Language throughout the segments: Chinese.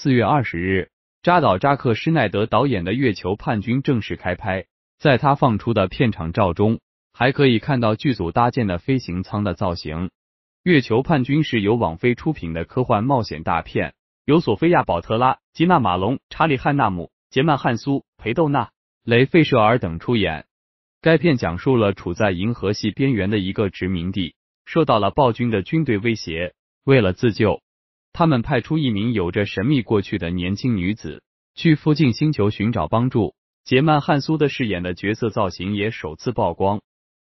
四月二十日，扎导扎克·施奈德导演的《月球叛军》正式开拍。在他放出的片场照中，还可以看到剧组搭建的飞行舱的造型。《月球叛军》是由网飞出品的科幻冒险大片，由索菲亚·宝特拉、吉娜·马龙、查理·汉纳姆、杰曼·汉苏、裴斗娜、雷·费舍尔等出演。该片讲述了处在银河系边缘的一个殖民地受到了暴君的军队威胁，为了自救。他们派出一名有着神秘过去的年轻女子去附近星球寻找帮助。杰曼·汉苏的饰演的角色造型也首次曝光，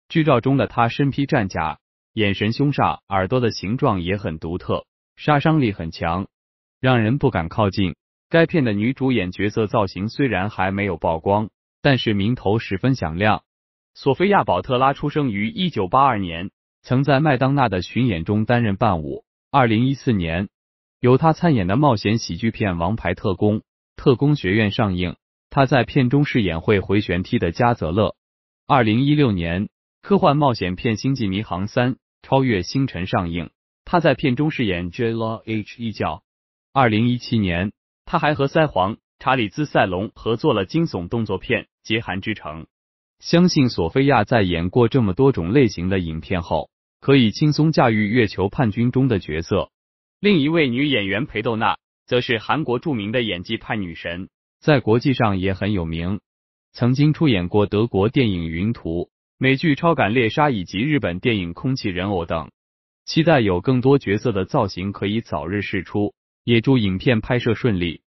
剧照中的他身披战甲，眼神凶煞，耳朵的形状也很独特，杀伤力很强，让人不敢靠近。该片的女主演角色造型虽然还没有曝光，但是名头十分响亮。索菲亚·保特拉出生于1982年，曾在麦当娜的巡演中担任伴舞。2014年。由他参演的冒险喜剧片《王牌特工：特工学院》上映，他在片中饰演会回旋踢的加泽勒。二零一六年，科幻冒险片《星际迷航三：超越星辰》上映，他在片中饰演 J Law H 一角。二零一七年，他还和腮黄查理兹·塞隆合作了惊悚动作片《极寒之城》。相信索菲亚在演过这么多种类型的影片后，可以轻松驾驭《月球叛军》中的角色。另一位女演员裴斗娜，则是韩国著名的演技派女神，在国际上也很有名。曾经出演过德国电影《云图》、美剧《超感猎杀》以及日本电影《空气人偶》等。期待有更多角色的造型可以早日试出，也祝影片拍摄顺利。